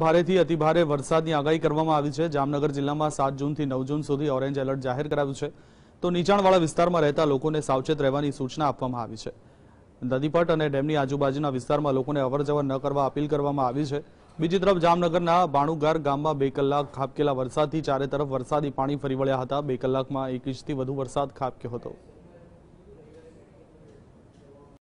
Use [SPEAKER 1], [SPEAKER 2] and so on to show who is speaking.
[SPEAKER 1] ભારેથી અતિભારે વરસાદની આગાહી કરવામાં આવી છે જામનગર જિલ્લામાં સાત જૂનથી નવ જૂન સુધી ઓરેન્જ એલર્ટ જાહેર કરાયું છે તો નીચાણવાળા વિસ્તારમાં રહેતા લોકોને સાવચેત રહેવાની સૂચના આપવામાં આવી છે નદીપટ અને ડેમની આજુબાજુના વિસ્તારમાં લોકોને અવરજવર ન કરવા અપીલ કરવામાં આવી છે બીજી તરફ જામનગરના બાણુગાર ગામમાં બે કલાક ખાબકેલા વરસાદથી ચારે તરફ વરસાદી પાણી ફરી વળ્યા હતા બે કલાકમાં એક ઇંચથી વધુ વરસાદ ખાબક્યો હતો